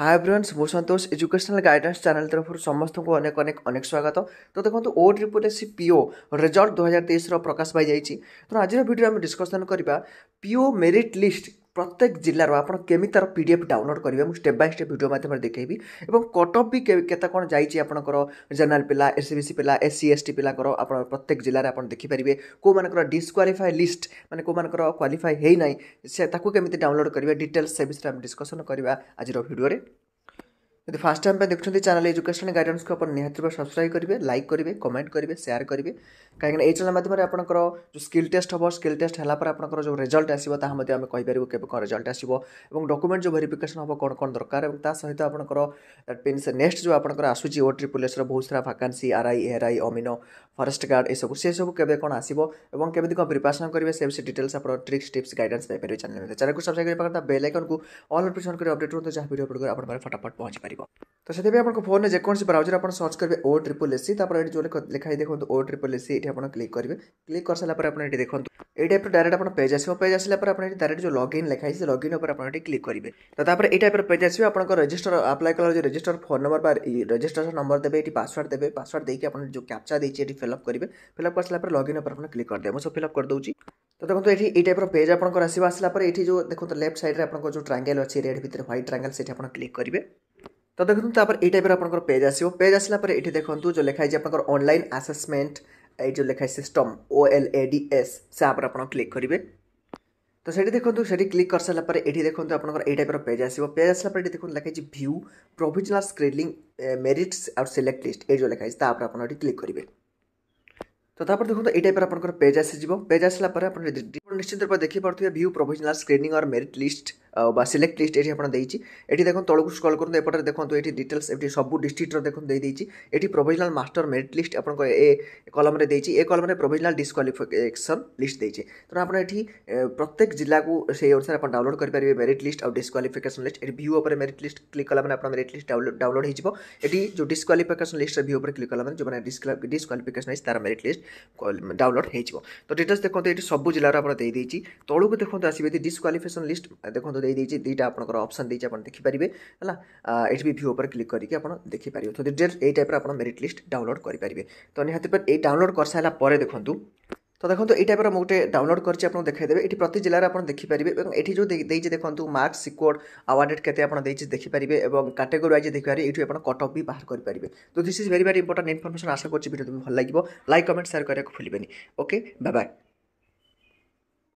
ହାଏ ବ୍ରଣ୍ଡସ୍ ମୁଁ ସନ୍ତୋଷ educational guidance channel ତରଫରୁ ସମସ୍ତଙ୍କୁ ଅନେକ ଅନେକ ଅନେକ ସ୍ୱାଗତ ତ ଦେଖନ୍ତୁ O triple S C PO result ଦୁଇହଜାର ତେଇଶର ପ୍ରକାଶ ପାଇଯାଇଛି ତେଣୁ ଆଜିର ଭିଡ଼ିଓରେ ଆମେ ଡିସ୍କସନ୍ କରିବା ପିଓ ମେରିଟ୍ ଲିଷ୍ଟ প্রত্যেক জেলার আপনার কেমি তার পিডিএফ ডাউনলোড করবে মু স্টেপ বাই স্টেপ ভিডিও মাধ্যমে দেখাইবি এবং কটক বি কেতে কোণ যাই আপনার জেনারেল পিলা এসসিবিসি পিলা এসসি এসটি পিলাঙ্কর আপনার প্রত্যেক জেলার আপনার দেখিপারে কেউমানকর ডিসকোয়ালিফাই লিষ্ট মানে কেউমানকর কোয়ালিফাই হয়ে না সে তাকে কেমি ডাউনলোড করবে ডিটেলস সে বিষয়ে আমি ডিসকসন করা আজর ভিডিওরে ଯଦି ଫାର୍ଷ୍ଟ ଟାଇମ୍ ପାଇଁ ଦେଖୁଛନ୍ତି ଚ୍ୟାନେଲ୍ ଏଜୁକେସନ୍ ଗାଇଡ଼ାନ୍ସକୁ ଆପଣ ନିହାତି ରୂପେ ସବସ୍କ୍ରାଇବ୍ କରିବେ ଲାଇକ୍ କରିବେ କମେଣ୍ଟ କରିବେ ସେୟାର କରିବେ କାହିଁକିନା ଏହି ଚ୍ୟାନେଲ୍ ମାଧ୍ୟମରେ ଆପଣଙ୍କର ଯେଉଁ ସ୍କିଲ୍ ଟେଷ୍ଟ ହେବ ସ୍କିଲ୍ ଟେଷ୍ଟ ହେଲା ପରେ ଆପଣଙ୍କର ଯେଉଁ ରେଜଲ୍ଟ ଆସିବ ତାହା ମଧ୍ୟ ଆମେ କହିପାରିବୁ କେବେ କ'ଣ ରେଜଲ୍ଟ ଆସିବ ଏବଂ ଡକୁମେଣ୍ଟ ଯେଉଁ ଭେରିଫିକେସନ୍ ହେବ କ'ଣ କ'ଣ ଦରକାର ଏବଂ ତା ସହିତ ଆପଣଙ୍କର ପିନ୍ସ ନେକ୍ସଟ ଯେଉଁ ଆପଣଙ୍କର ଆସୁଛି ଓ ଟ୍ରିପୁଲ୍ ଏସ୍ର ବହୁତ ସାରା ଭାକାନ୍ସି ଆର୍ଆଇ ଏଆର୍ଆଇ ଅମିନୋ ଫରେଷ୍ଟ ଗାର୍ଡ଼ ଏସବୁ ସେସବୁ କେବେ କ'ଣ ଆସିବ ଏବଂ କେମିତି କ'ଣ ପ୍ରିପାରେସନ୍ କରିବେ ସେ ବିଷୟରେ ଡିଟେଲ୍ସ ଆପଣ ଟ୍ରିକ୍ସ ଟିପ୍ସ ଗାଇଡ଼ାନ୍ସ ପାଇପାରିବେ ଚ୍ୟାନେଲ୍ ଚ୍ୟାନେଲ୍କୁ ସବସ୍କ୍ରାଇବ୍ କରିବା ବେଲ୍ ଆଇକନ୍କୁ ଅଲ୍ ନୋଟିଫିକେସନ୍ କରି ଅପଡ଼େଟ୍ ରୁହନ୍ତୁ ଯାହା ଭିଡ଼ିଓ ଅପଡ଼େଟ୍ କରି ଆପଣଙ୍କ ଫଟାଫଟ ପହଞ୍ଚିପାରିବେ ପାଇପାରିବ ତ ସେଥିପାଇଁ ଆପଣଙ୍କ ଫୋନ୍ରେ ଯେକୌଣସି ବ୍ରାଉଜର୍ ଆପଣ ସର୍ଚ୍ଚ କରିବେ ଓ ଟ୍ରିପଲ୍ ଏସ୍ ସି ତାପରେ ଏଠି ଯେଉଁ ଲେଖା ହେଇ ଦେଖନ୍ତୁ ଓ ଟ୍ରିପଲ୍ ଏସ୍ ସି ଏଠି ଆପଣ କ୍ଲିକ୍ କରିବେ କ୍ଲିକ୍ କରିସାରିଲା ପରେ ଆପଣ ଏଠି ଦେଖନ୍ତୁ ଏଇ ଟାଇପ୍ର ଡାଇରେକ୍ଟ ଆପଣ ପେଜ୍ ଆସିବ ପେଜ୍ ଆସିଲା ପରେ ଆପଣ ଏଠି ଡାଇରେକ୍ଟ ଯେଉଁ ଲଗ୍ଇନ୍ ଲେଖା ହେଇଛି ସେ ଲଗ୍ଇନ୍ ଉପରେ ଆପଣ ଏଠି କ୍ଲିକ୍ କରିବେ ତ ତାପରେ ଏଇ ଟାଇପ୍ର ପେଜ୍ ଆସିବ ଆପଣଙ୍କ ରେଜିଷ୍ଟର ଆପ୍ଲାଏ କଲା ଯେଉଁ ରେଜିଷ୍ଟର ଫୋନ୍ ନମ୍ବର ବା ରେଜିଷ୍ଟ୍ରେସନ ନମ୍ବର ଦେବେ ଏଠି ପାସୱାର୍ଡ଼ ଦେବେ ପାସୱାର୍ଡ଼ ଦେଇକି ଆପଣ ଯେଉଁ କ୍ୟାପ୍ଚା ଦେଇଛି ଏଠି ଫିଲ୍ଅପ୍ କରିବେ ଫିଲ୍ଅପ୍ କରିସାରିଲା ପରେ ଲଗ୍ଇନ୍ ଉପରେ ଆପଣ କ୍ଲିକ୍ କରିଦେବେ ମୁଁ ସବୁ ଫିଲ୍ଅପ୍ କରିଦେଉଛି ତ ଦେଖନ୍ତୁ ଏଠି ଏଇ ଟାଇପ୍ର ପେଜ୍ ଆପଣଙ୍କର ଆସିବ ଆସିଲା ପରେ ଏଠି ଯେଉଁ ଦେଖନ୍ତୁ ଲେଫ୍ଟ ସାଇଡ଼୍ରେ ଆପଣଙ୍କ ଯେଉଁ ଟ୍ରାଙ୍ଗେଲ୍ ଅଛି ରେଡ୍ ଭିତରେ ହ୍ୱାଇଟ୍ ଟ୍ରାଙ୍ଗେଲ୍ ସେଠି ଆପଣ କ୍ଲିକ୍ କରିବେ ତ ଦେଖନ୍ତୁ ତାପରେ ଏଇ ଟାଇପ୍ର ଆପଣଙ୍କର ପେଜ୍ ଆସିବ ପେଜ୍ ଆସିଲା ପରେ ଏଠି ଦେଖନ୍ତୁ ଯେଉଁ ଲେଖା ହେଇଛି ଆପଣଙ୍କର ଅନଲାଇନ୍ ଆସେସମେଣ୍ଟ ଏଇ ଯେଉଁ ଲେଖା ହେଇଛି system O L A D S ସେ ଆପ୍ରେ ଆପଣ କ୍ଲିକ୍ କରିବେ ତ ସେଠି ଦେଖନ୍ତୁ ସେଠି କ୍ଲିକ୍ କରିସାରିଲା ପରେ ଏଠି ଦେଖନ୍ତୁ ଆପଣଙ୍କର ଏଇ ଟାଇପ୍ର ପେଜ୍ ଆସିବ ପେଜ୍ ଆସିଲା ପରେ ଏଠି ଦେଖନ୍ତୁ ଲେଖା ହେଇଛି ଭ୍ୟୁ ପ୍ରୋଭିଜନାଲ୍ ସ୍କ୍ରିଲିଂ ମେରିଟ୍ସ ଆଉ ସିଲେକ୍ଟ ଲିଷ୍ଟ ଏଇ ଯେଉଁ ଲେଖା ହେଇଛି ତା ଉପରେ ଆପଣ ଏଠି କ୍ଲିକ୍ କରିବେ ତ ତାପରେ ଦେଖନ୍ତୁ ଏଇ ଟାଇପ୍ର ଆପଣଙ୍କର ପେଜ୍ ଆସିଯିବ ପେଜ୍ ଆସିଲା ପରେ ଆପଣ ନିଶ୍ଚିତ ରୂପେ ଦେଖିପାରୁଥିବେ view provisional screening or merit list বা সিলেক্ট লিষ্ট এটি আপনার দিয়েছি এটি দেখুন তলকু স্কল করুন এপটে দেখুন এটি ডিটেলস এটি সবু ডিস্ট্রিক্টর দেখুন দিয়েছি এটি প্রোভিজনাল মাস্টার মেরিট লিষ্ট আপনার এ কলমে দিয়েছি এ কলমে প্রোভিজনাল ডিসকোয়ালিফিকেসন লিষ্ট দিয়েছি তো আপনার এটি প্রত্যেক জেলা সেই অনুসারে আপনার ডাউনলোড করে মেরিট লিষ্ট আর ডিসকোয়ালিফিকেসন লিষ্ট এটি ভিউ উপরে মেরিট লিষ্ট ক্লিক কলা মানে আপনার মেরিট লিষ্ট ডাউনলোড হয়ে যাব এটি যে ডিসকোয়ালিফিকেসন লিষ্টর ভিউ উপরে ক্লিক কলা মানে যে ডিসকোয়ালিফিকেসন হয়েছে তার মেরিট লিষ্ট ডাউনলোড হয়ে যাব তো ডিটেলস দেখুন এটি সবু জেলার আপনার দিয়ে দিয়েছি তলকু দেখুন আসবে এটি ডিসকোয়ালিফিকেসন লিষ্ট দেখুন ଦେଇଦେଇଛି ଦୁଇଟା ଆପଣଙ୍କର ଅପସନ୍ ଦେଇଛି ଆପଣ ଦେଖିପାରିବେ ହେଲା ଏଇଠି ବି ଭ୍ୟୁ ଉପରେ କ୍ଲିକ୍ କରିକି ଆପଣ ଦେଖିପାରିବେ ତ ଡିଟେଲ୍ସ ଏଇ ଟାଇପ୍ର ଆପଣ ମେରିଟ୍ ଲିଷ୍ଟ ଡାଉନଲୋଡ଼୍ କରିପାରିବେ ତ ନିହାତି ଭାବେ ଏଇ ଡାଉନଲୋଡ଼୍ କରିସାରିଲା ପରେ ଦେଖନ୍ତୁ ତ ଦେଖନ୍ତୁ ଏଇ ଟାଇପ୍ର ମୁଁ ଗୋଟେ ଡାଉନଲୋଡ଼୍ କରିଛି ଆପଣ ଦେଖାଇଦେବେ ଏଠି ପ୍ରତି ଜିଲ୍ଲାରେ ଆପଣ ଦେଖିପାରିବେ ଏବଂ ଏଠି ଯେଉଁ ଦେଇଛି ଦେଖନ୍ତୁ ମାର୍କ ସିକୋଡ଼ ଆୱାର୍ଡେଡ଼ କେତେ ଆପଣ ଦେଇଛି ଦେଖିପାରିବେ ଏବଂ କାଟେଗୋରୀ ୱାଇଜ୍ ଦେଖିପାରିବେ ଏଇଠି ଆପଣ କଟ୍ ବି ବାହାର କରିପାରିବେ ତ this is very very important information ଆଶା କରୁଛି ଭିଡ଼ିଓ ତୁମକୁ ଭଲ ଲାଗିବ ଲାଇକ୍ କମେଣ୍ଟ ସେୟାର କରିବାକୁ ଭୁଲିବେନି ଓକେ ବାଏ ବାଏ